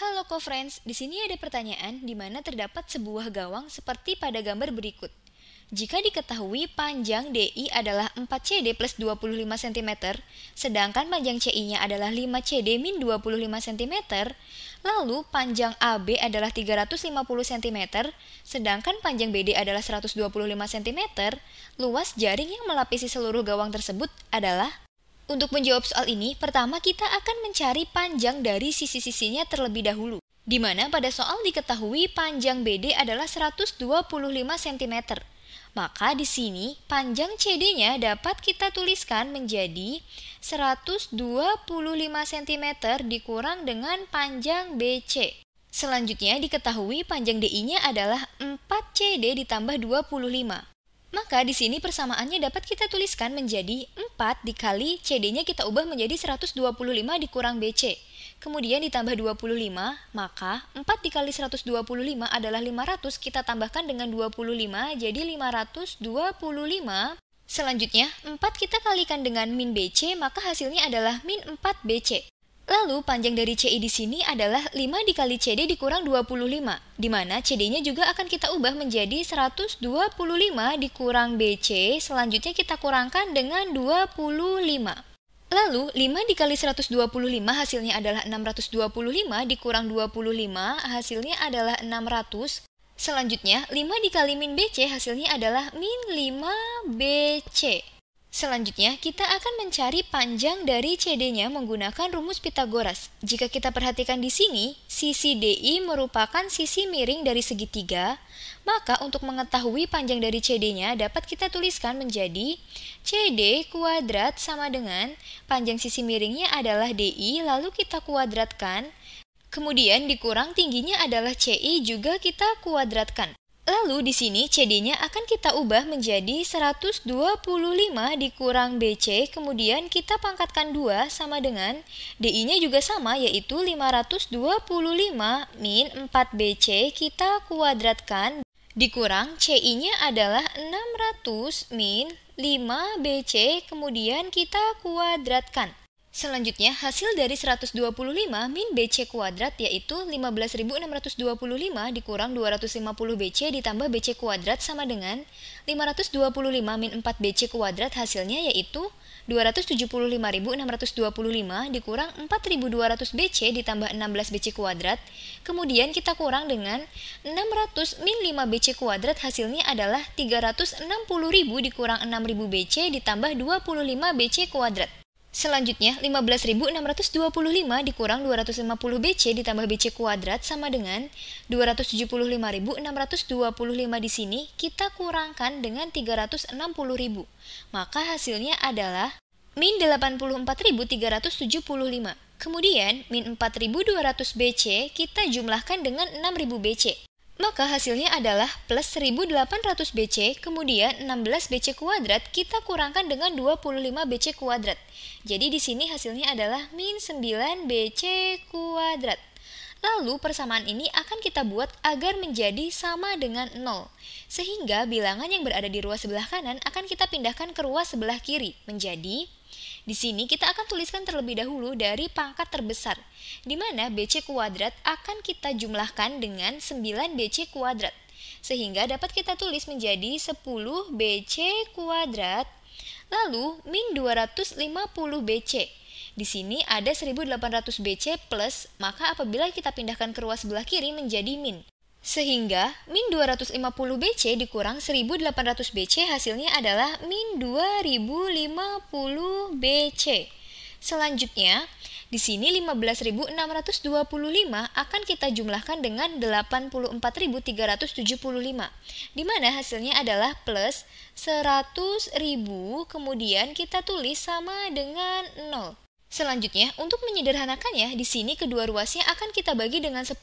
Halo co-friends, di sini ada pertanyaan di mana terdapat sebuah gawang seperti pada gambar berikut. Jika diketahui panjang DI adalah 4CD plus 25 cm, sedangkan panjang CI-nya adalah 5CD min 25 cm, lalu panjang AB adalah 350 cm, sedangkan panjang BD adalah 125 cm, luas jaring yang melapisi seluruh gawang tersebut adalah untuk menjawab soal ini, pertama kita akan mencari panjang dari sisi-sisinya terlebih dahulu, di mana pada soal diketahui panjang BD adalah 125 cm. Maka di sini panjang CD-nya dapat kita tuliskan menjadi 125 cm dikurang dengan panjang BC. Selanjutnya diketahui panjang DI-nya adalah 4CD ditambah 25. Maka di sini persamaannya dapat kita tuliskan menjadi 4 dikali CD-nya kita ubah menjadi 125 dikurang BC. Kemudian ditambah 25, maka 4 dikali 125 adalah 500, kita tambahkan dengan 25 jadi 525. Selanjutnya, 4 kita kalikan dengan min BC, maka hasilnya adalah min 4 BC. Lalu panjang dari CI di sini adalah 5 dikali CD dikurang 25, di mana CD-nya juga akan kita ubah menjadi 125 dikurang BC, selanjutnya kita kurangkan dengan 25. Lalu, 5 dikali 125 hasilnya adalah 625 dikurang 25 hasilnya adalah 600. Selanjutnya, 5 dikali min BC hasilnya adalah min 5BC. Selanjutnya, kita akan mencari panjang dari CD-nya menggunakan rumus Pitagoras. Jika kita perhatikan di sini, sisi DI merupakan sisi miring dari segitiga, maka untuk mengetahui panjang dari CD-nya dapat kita tuliskan menjadi CD kuadrat sama dengan panjang sisi miringnya adalah DI, lalu kita kuadratkan, kemudian dikurang tingginya adalah CI juga kita kuadratkan. Lalu di sini CD-nya akan kita ubah menjadi 125 dikurang BC, kemudian kita pangkatkan 2 sama dengan DI-nya juga sama yaitu 525 min 4BC kita kuadratkan dikurang CI-nya adalah 600 min 5BC kemudian kita kuadratkan. Selanjutnya, hasil dari 125 min BC kuadrat yaitu 15.625 dikurang 250 BC ditambah BC kuadrat sama dengan 525 min 4 BC kuadrat hasilnya yaitu 275.625 dikurang 4.200 BC ditambah 16 BC kuadrat. Kemudian kita kurang dengan 600 min 5 BC kuadrat hasilnya adalah 360.000 dikurang 6.000 BC ditambah 25 BC kuadrat. Selanjutnya, 15.625 dikurang 250 BC ditambah BC kuadrat sama dengan 275.625 di sini kita kurangkan dengan 360.000. Maka hasilnya adalah min 84.375. Kemudian, min 4.200 BC kita jumlahkan dengan 6.000 BC. Maka hasilnya adalah plus 1800 BC, kemudian 16 BC kuadrat kita kurangkan dengan 25 BC kuadrat. Jadi di sini hasilnya adalah min 9 BC kuadrat. Lalu persamaan ini akan kita buat agar menjadi sama dengan 0. Sehingga bilangan yang berada di ruas sebelah kanan akan kita pindahkan ke ruas sebelah kiri menjadi di sini kita akan tuliskan terlebih dahulu dari pangkat terbesar, di mana BC kuadrat akan kita jumlahkan dengan 9 BC kuadrat. Sehingga dapat kita tulis menjadi 10 BC kuadrat, lalu min 250 BC di sini ada 1800 BC plus, maka apabila kita pindahkan ke ruas sebelah kiri menjadi min. Sehingga min 250 BC dikurang 1800 BC hasilnya adalah min 2050 BC. Selanjutnya, di sini 15.625 akan kita jumlahkan dengan 84.375, di mana hasilnya adalah plus 100.000, kemudian kita tulis sama dengan 0. Selanjutnya, untuk menyederhanakannya, di sini kedua ruasnya akan kita bagi dengan 10,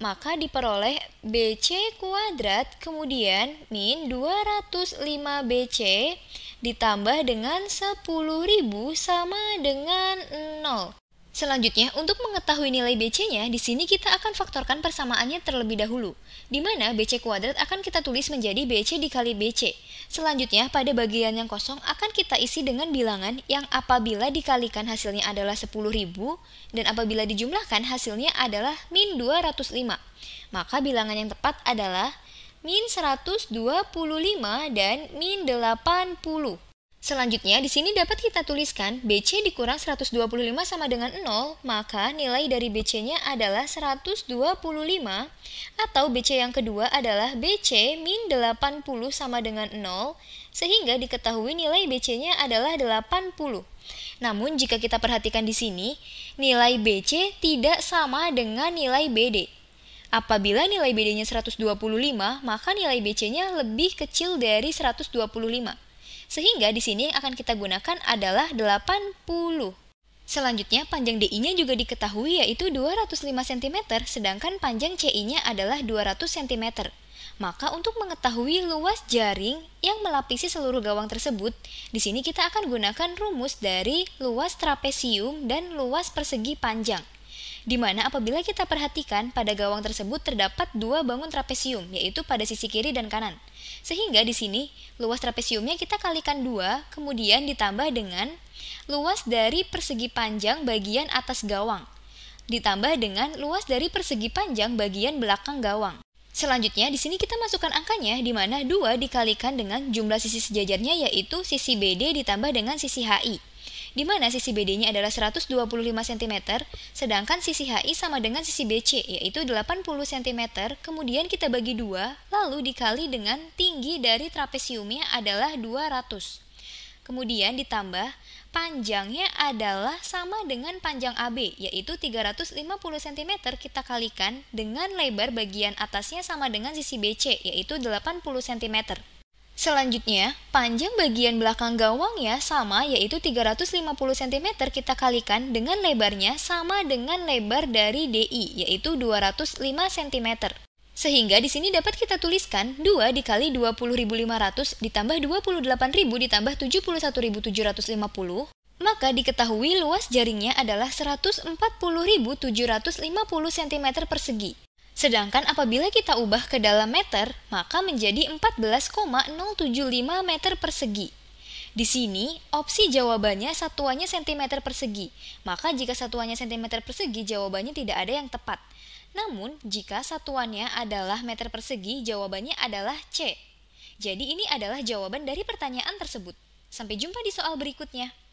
maka diperoleh BC kuadrat kemudian min 205BC ditambah dengan 10.000 sama dengan 0. Selanjutnya, untuk mengetahui nilai BC-nya, di sini kita akan faktorkan persamaannya terlebih dahulu, di mana BC kuadrat akan kita tulis menjadi BC dikali BC. Selanjutnya, pada bagian yang kosong akan kita isi dengan bilangan yang apabila dikalikan hasilnya adalah 10.000 dan apabila dijumlahkan hasilnya adalah min 205. Maka bilangan yang tepat adalah min 125 dan min 80. Selanjutnya, di sini dapat kita tuliskan BC dikurang 125 sama dengan 0, maka nilai dari BC-nya adalah 125, atau BC yang kedua adalah BC min 80 sama dengan 0, sehingga diketahui nilai BC-nya adalah 80. Namun, jika kita perhatikan di sini, nilai BC tidak sama dengan nilai BD. Apabila nilai BD-nya 125, maka nilai BC-nya lebih kecil dari 125. Sehingga di sini yang akan kita gunakan adalah 80. Selanjutnya, panjang DI-nya juga diketahui yaitu 205 cm, sedangkan panjang CI-nya adalah 200 cm. Maka untuk mengetahui luas jaring yang melapisi seluruh gawang tersebut, di sini kita akan gunakan rumus dari luas trapesium dan luas persegi panjang di mana apabila kita perhatikan pada gawang tersebut terdapat dua bangun trapesium, yaitu pada sisi kiri dan kanan. Sehingga di sini luas trapesiumnya kita kalikan dua, kemudian ditambah dengan luas dari persegi panjang bagian atas gawang, ditambah dengan luas dari persegi panjang bagian belakang gawang. Selanjutnya, di sini kita masukkan angkanya, di mana 2 dikalikan dengan jumlah sisi sejajarnya, yaitu sisi BD ditambah dengan sisi HI di mana sisi BD-nya adalah 125 cm, sedangkan sisi HI sama dengan sisi BC, yaitu 80 cm, kemudian kita bagi dua, lalu dikali dengan tinggi dari trapesiumnya adalah 200. Kemudian ditambah panjangnya adalah sama dengan panjang AB, yaitu 350 cm kita kalikan dengan lebar bagian atasnya sama dengan sisi BC, yaitu 80 cm. Selanjutnya, panjang bagian belakang gawangnya sama yaitu 350 cm kita kalikan dengan lebarnya sama dengan lebar dari DI yaitu 205 cm. Sehingga di sini dapat kita tuliskan 2 dikali 20.500 ditambah 28.000 ditambah 71.750 maka diketahui luas jaringnya adalah 140.750 cm persegi. Sedangkan apabila kita ubah ke dalam meter, maka menjadi 14,075 meter persegi. Di sini, opsi jawabannya satuannya cm persegi. Maka jika satuannya cm persegi, jawabannya tidak ada yang tepat. Namun, jika satuannya adalah meter persegi, jawabannya adalah C. Jadi ini adalah jawaban dari pertanyaan tersebut. Sampai jumpa di soal berikutnya.